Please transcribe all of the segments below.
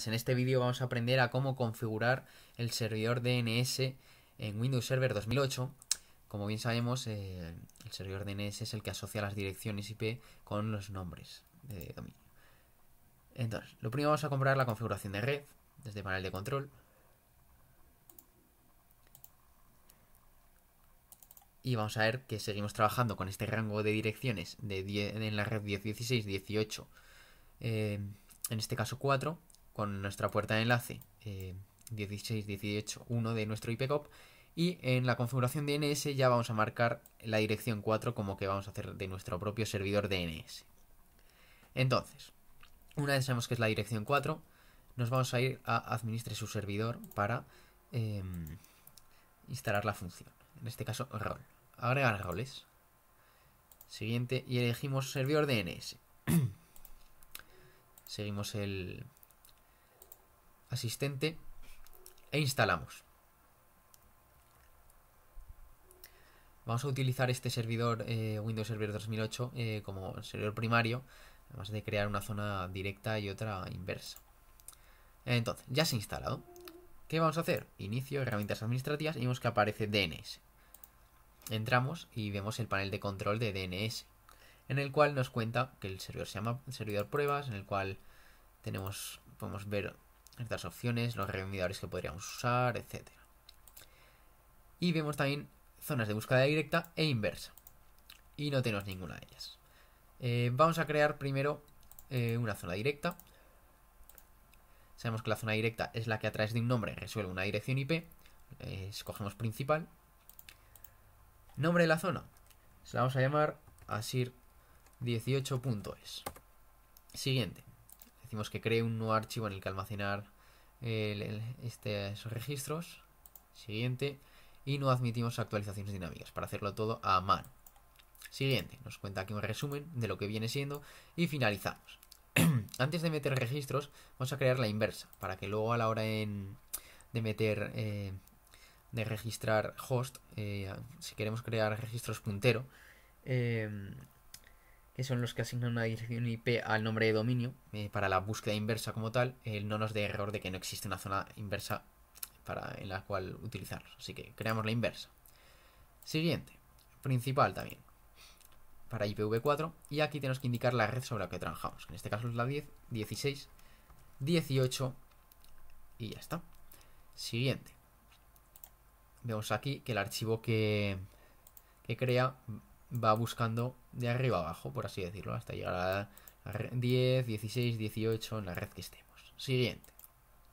Pues en este vídeo vamos a aprender a cómo configurar el servidor DNS en Windows Server 2008. Como bien sabemos, eh, el servidor DNS es el que asocia las direcciones IP con los nombres de dominio. Entonces, lo primero vamos a comprar la configuración de red desde panel de control. Y vamos a ver que seguimos trabajando con este rango de direcciones de en la red 10, 16, 18, en este caso 4 con nuestra puerta de enlace 16.18.1 eh, de nuestro IPCOP y en la configuración DNS ya vamos a marcar la dirección 4 como que vamos a hacer de nuestro propio servidor DNS. Entonces, una vez sabemos que es la dirección 4, nos vamos a ir a administre su servidor para em, instalar la función. En este caso, rol. Agregar roles. Siguiente y elegimos servidor DNS. Seguimos el, asistente e instalamos. Vamos a utilizar este servidor eh, Windows Server 2008 eh, como servidor primario, además de crear una zona directa y otra inversa. Entonces, ya se ha instalado. ¿Qué vamos a hacer? Inicio, herramientas administrativas y vemos que aparece DNS. Entramos y vemos el panel de control de DNS, en el cual nos cuenta que el servidor se llama servidor pruebas, en el cual tenemos, podemos ver estas opciones, los reunidores que podríamos usar, etc. Y vemos también zonas de búsqueda directa e inversa. Y no tenemos ninguna de ellas. Eh, vamos a crear primero eh, una zona directa. Sabemos que la zona directa es la que a través de un nombre resuelve una dirección IP. Eh, escogemos principal. Nombre de la zona. Se la vamos a llamar asir18.es. Siguiente. Decimos que cree un nuevo archivo en el que almacenar el, este, registros. Siguiente. Y no admitimos actualizaciones dinámicas para hacerlo todo a mano. Siguiente. Nos cuenta aquí un resumen de lo que viene siendo y finalizamos. Antes de meter registros, vamos a crear la inversa para que luego a la hora en, de meter, eh, de registrar host, eh, si queremos crear registros puntero, eh, son los que asignan una dirección IP al nombre de dominio eh, para la búsqueda inversa como tal, el eh, no nos dé error de que no existe una zona inversa para, en la cual utilizarnos, Así que creamos la inversa. Siguiente, principal también, para IPv4. Y aquí tenemos que indicar la red sobre la que trabajamos, en este caso es la 10, 16, 18 y ya está. Siguiente. Vemos aquí que el archivo que, que crea va buscando de arriba abajo, por así decirlo, hasta llegar a 10, 16, 18 en la red que estemos. Siguiente.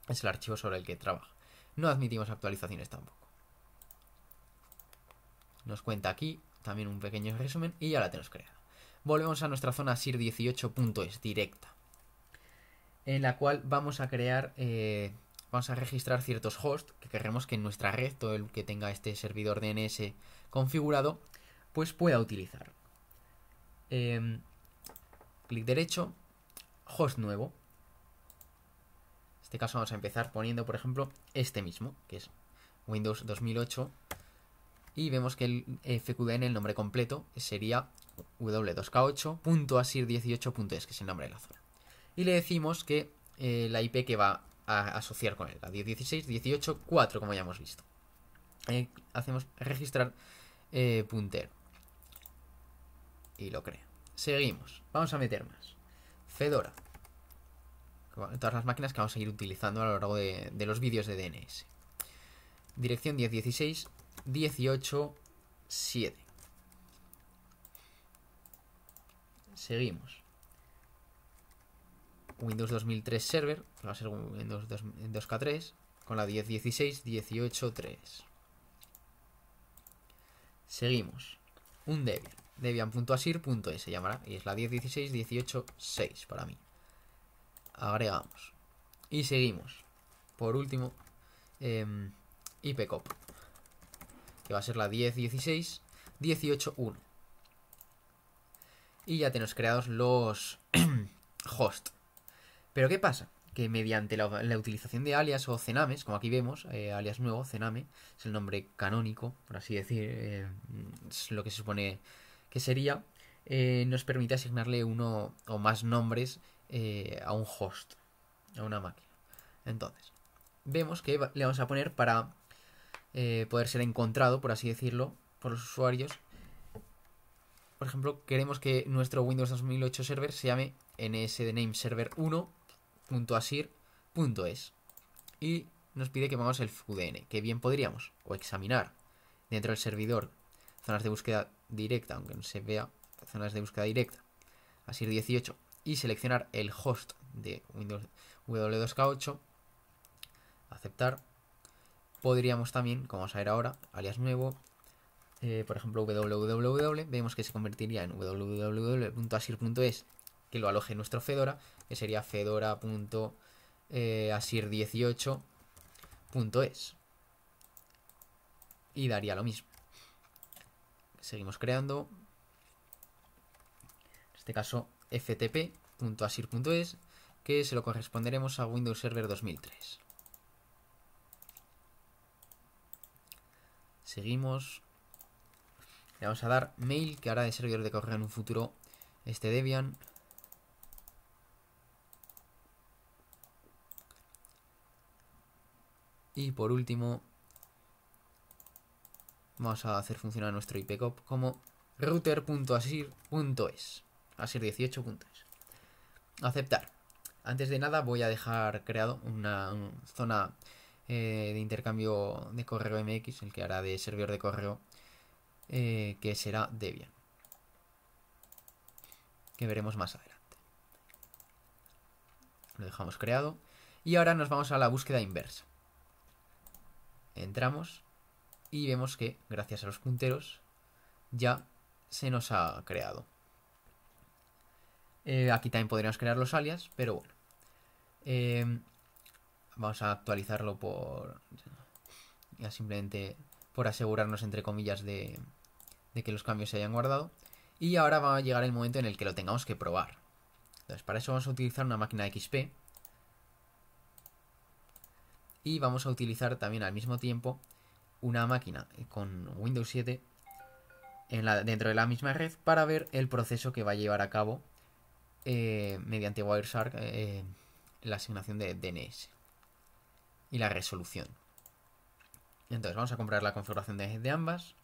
Es el archivo sobre el que trabaja. No admitimos actualizaciones tampoco. Nos cuenta aquí también un pequeño resumen y ya la tenemos creada. Volvemos a nuestra zona SIR18.es directa, en la cual vamos a crear, eh, vamos a registrar ciertos hosts que queremos que en nuestra red, todo el que tenga este servidor DNS configurado, pues pueda utilizar. Em, clic derecho, host nuevo. En este caso vamos a empezar poniendo, por ejemplo, este mismo, que es Windows 2008. Y vemos que el FQDN, el nombre completo, sería w2k8.asir18.es, e que es el nombre de la zona. Y le decimos que eh, la IP que va a asociar con él, la 16 18, como ya hemos visto. Eh, hacemos registrar eh, puntero y lo crea. Seguimos. Vamos a meter más. Fedora. Todas las máquinas que vamos a ir utilizando a lo largo de, los vídeos de DNS. Dirección 1016 18.7 Seguimos. Windows 2003 Server, va a ser Windows 2K3, con la 1016 18.3. Seguimos. Un Debian. Debian.asir.es se llamará. Y es la 10.16.18.6 para mí. Agregamos. Y seguimos. Por último, eh, em, IPCOP. Que va a ser la 10.16.18.1. Y ya tenemos creados los host. Pero ¿qué pasa? Que mediante la, utilización de alias o cenames, como aquí vemos, eh, alias nuevo, cename, es el nombre canónico, por así decir, eh, es lo que se supone sería eh, nos permite asignarle uno o más nombres eh, a un host, a una máquina. Entonces, vemos que le vamos a poner para eh, poder ser encontrado, por así decirlo, por los usuarios. Por ejemplo, queremos que nuestro Windows 2008 server se llame nsdname server1.asir.es y nos pide que pongamos el QDN, que bien podríamos o examinar dentro del servidor zonas de búsqueda directa, aunque no se vea zonas de búsqueda directa, asir 18, y seleccionar el host de Windows W2K8, aceptar. Podríamos también, como vamos a ver ahora, alias nuevo, eh, por ejemplo www, vemos que se convertiría en www.asir.es, que lo aloje nuestro Fedora, que sería fedora.asir18.es. Eh, y daría lo mismo. Seguimos creando. En este caso, ftp.asir.es, que se lo corresponderemos a Windows Server 2003. Seguimos. Le vamos a dar mail, que hará de servidor de correo en un futuro este Debian. Y por último, Vamos a hacer funcionar nuestro IPCOP como router.asir.es. Asir18.es. Aceptar. Antes de nada voy a dejar creado una zona eh, de intercambio de correo MX, el que hará de servidor de correo, eh, que será Debian. Que veremos más adelante. Lo dejamos creado. Y ahora nos vamos a la búsqueda inversa. Entramos y vemos que, gracias a los punteros, ya se nos ha creado. Eh, aquí también podríamos crear los alias, pero bueno. Eh, vamos a actualizarlo por... Ya simplemente por asegurarnos, entre comillas, de, que los cambios se hayan guardado. Y ahora va a llegar el momento en el que lo tengamos que probar. Entonces, para eso vamos a utilizar una máquina XP. Y vamos a utilizar también al mismo tiempo una máquina con Windows 7 dentro de la misma red para ver el proceso que va a llevar a cabo eh, mediante Wireshark eh, la asignación de DNS y la resolución. Entonces vamos a comprar la configuración de, ambas.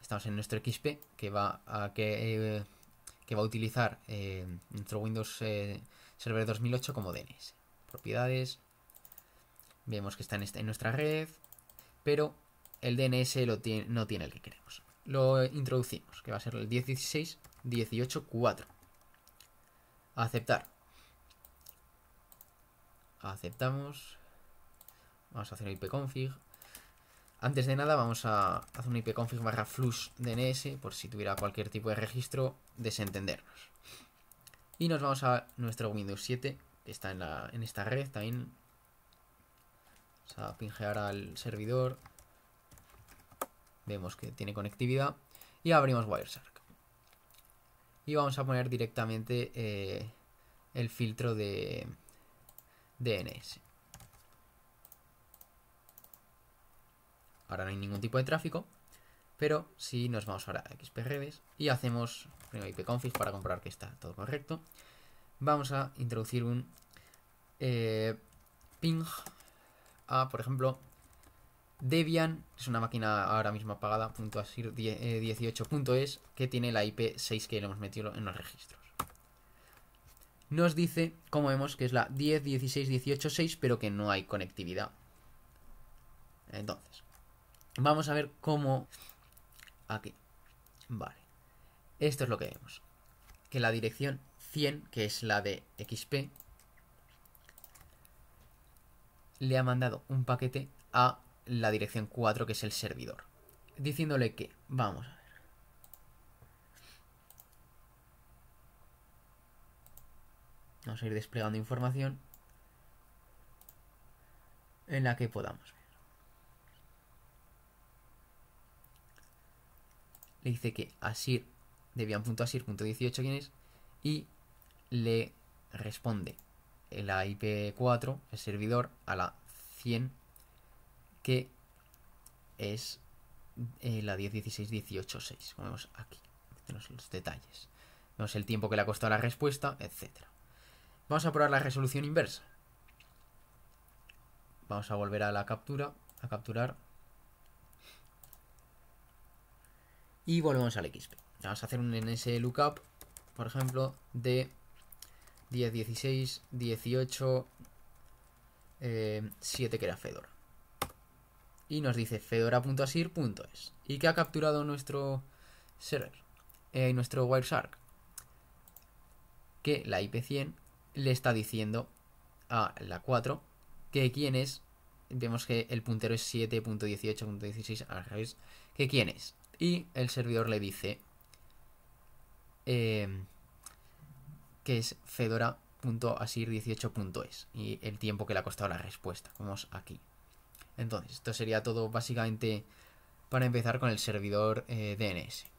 Estamos en nuestro XP que va a, que, eh, va a utilizar nuestro Windows Server 2008 como DNS. Propiedades. Vemos que está en este, nuestra red pero el DNS no tiene el que queremos. Lo introducimos, que va a ser el 18 Aceptar. Aceptamos. Vamos a hacer ipconfig. Antes de nada vamos a hacer un ipconfig barra flush DNS por si tuviera cualquier tipo de registro desentendernos. Y nos vamos a nuestro Windows 7 que está en, en esta red también Vamos a pingear al servidor. Vemos que tiene conectividad. Y abrimos Wireshark. Y vamos a poner directamente eh, el filtro de DNS. Ahora no hay ningún tipo de tráfico. Pero si nos vamos ahora a XPRedes y hacemos primero ipconfig para comprobar que está todo correcto, vamos a introducir un eh, ping por ejemplo, Debian, es una máquina ahora mismo apagada, .asir18.es, eh, que tiene la IP6 que le hemos metido en los registros. Nos dice, como vemos, que es la 10, 16, 18, 6, pero que no hay conectividad. Entonces, vamos a ver cómo... Aquí. Vale. Esto es lo que vemos. Que la dirección 100, que es la de XP, le ha mandado un paquete a la dirección 4, que es el servidor. Diciéndole que, vamos a ver. Vamos a ir desplegando información en la que podamos ver. Le dice que asir, debian.asir.18 quién es, y le responde la IP4, el servidor, a la 100, que es eh, la 10.16.18.6, como vemos aquí, tenemos los detalles. Vemos el tiempo que le ha costado la respuesta, etc. Vamos a probar la resolución inversa. Vamos a volver a la captura, a capturar. Y volvemos al XP. Vamos a hacer un NS lookup, por ejemplo, de 10, 16, 18, 7 que era Fedora. Y nos dice fedora.asir.es. ¿Y que ha capturado nuestro server? Eh, nuestro Wireshark. Que la IP100 le está diciendo a la 4 que quién es. Vemos que el puntero es 7.18.16, que quién es. Y el servidor le dice eh, que es fedora.asir18.es y el tiempo que le ha costado la respuesta, como aquí. Entonces, esto sería todo básicamente para empezar con el servidor eh, DNS.